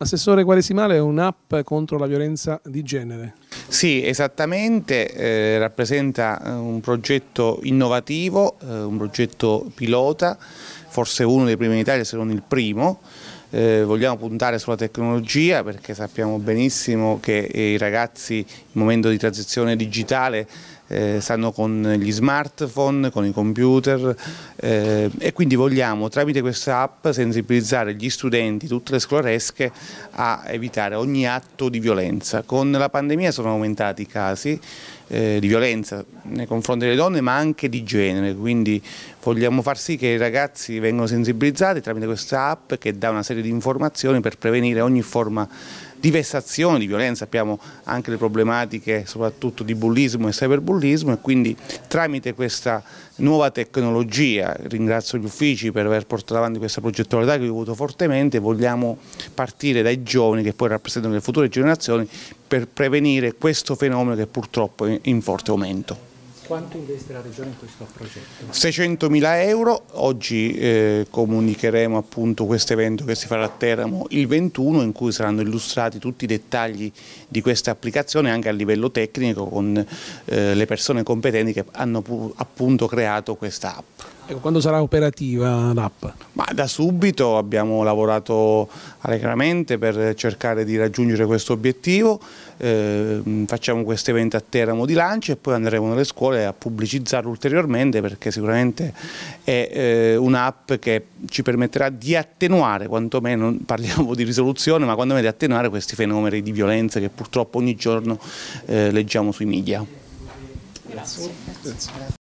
Assessore Quaresimale è un'app contro la violenza di genere. Sì, esattamente, eh, rappresenta eh, un progetto innovativo, eh, un progetto pilota, forse uno dei primi in Italia se non il primo. Eh, vogliamo puntare sulla tecnologia perché sappiamo benissimo che i ragazzi in momento di transizione digitale eh, stanno con gli smartphone, con i computer eh, e quindi vogliamo tramite questa app sensibilizzare gli studenti, tutte le scolaresche a evitare ogni atto di violenza. Con la pandemia sono aumentati i casi eh, di violenza nei confronti delle donne ma anche di genere, quindi vogliamo far sì che i ragazzi vengano sensibilizzati tramite questa app che dà una serie di informazioni per prevenire ogni forma di vessazione, di violenza, abbiamo anche le problematiche soprattutto di bullismo e cyberbullismo e quindi tramite questa nuova tecnologia, ringrazio gli uffici per aver portato avanti questa progettualità che ho avuto fortemente, vogliamo partire dai giovani che poi rappresentano le future generazioni per prevenire questo fenomeno che purtroppo è in forte aumento. Quanto investe la Regione in questo progetto? 600.000 euro, oggi eh, comunicheremo appunto questo evento che si farà a Teramo il 21 in cui saranno illustrati tutti i dettagli di questa applicazione anche a livello tecnico con eh, le persone competenti che hanno appunto creato questa app. Ecco, quando sarà operativa l'app? da subito abbiamo lavorato allegramente per cercare di raggiungere questo obiettivo, eh, facciamo questo evento a Teramo di lancio e poi andremo nelle scuole a pubblicizzarlo ulteriormente perché sicuramente è eh, un'app che ci permetterà di attenuare, quantomeno parliamo di risoluzione, ma quantomeno di attenuare questi fenomeni di violenza che purtroppo ogni giorno eh, leggiamo sui media. Grazie. Grazie.